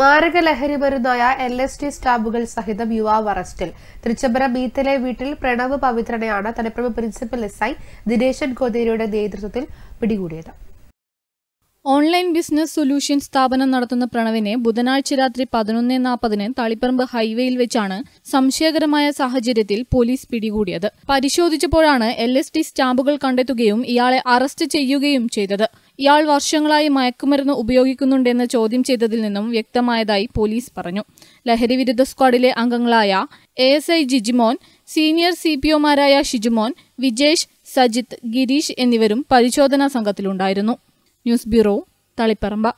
മാരക ലഹരി മരുന്നായ L S T സ്റ്റാമ്പുകൾ സഹിതം യുവാവ് അറസ്റ്റിൽ തൃച്ചംബര ബീത്തലെ വീട്ടിൽ പ്രണവ് പവിത്രനെയാണ് തലപ്രമ പ്രിൻസിപ്പൽ എസ് ഐ ദിനേശൻ കോതേരിയുടെ നേതൃത്വത്തിൽ പിടികൂടിയത് ഓൺലൈൻ ബിസിനസ് സൊല്യൂഷൻ സ്ഥാപനം നടത്തുന്ന പ്രണവിനെ ബുധനാഴ്ച രാത്രി പതിനൊന്ന് നാൽപ്പതിന് തളിപ്പറമ്പ് ഹൈവേയിൽ വെച്ചാണ് സംശയകരമായ സാഹചര്യത്തിൽ പോലീസ് പിടികൂടിയത് പരിശോധിച്ചപ്പോഴാണ് എൽ എസ് ടി സ്റ്റാമ്പുകൾ കണ്ടെത്തുകയും ഇയാളെ അറസ്റ്റ് ചെയ്യുകയും ചെയ്തത് ഇയാൾ വർഷങ്ങളായി മയക്കുമരുന്ന് ഉപയോഗിക്കുന്നുണ്ടെന്ന് ചോദ്യം ചെയ്തതിൽ നിന്നും വ്യക്തമായതായി പോലീസ് പറഞ്ഞു ലഹരി വിരുദ്ധ സ്ക്വാഡിലെ അംഗങ്ങളായ A S I Jijimon senior C P ഒമാരായ ഷിജുമോൻ വിജേഷ് സജിത്ത് ഗിരീഷ് എന്നിവരും പരിശോധനാ സംഘത്തിലുണ്ടായിരുന്നു ന്യൂസ് ബ്യൂറോ തളിപ്പറമ്പ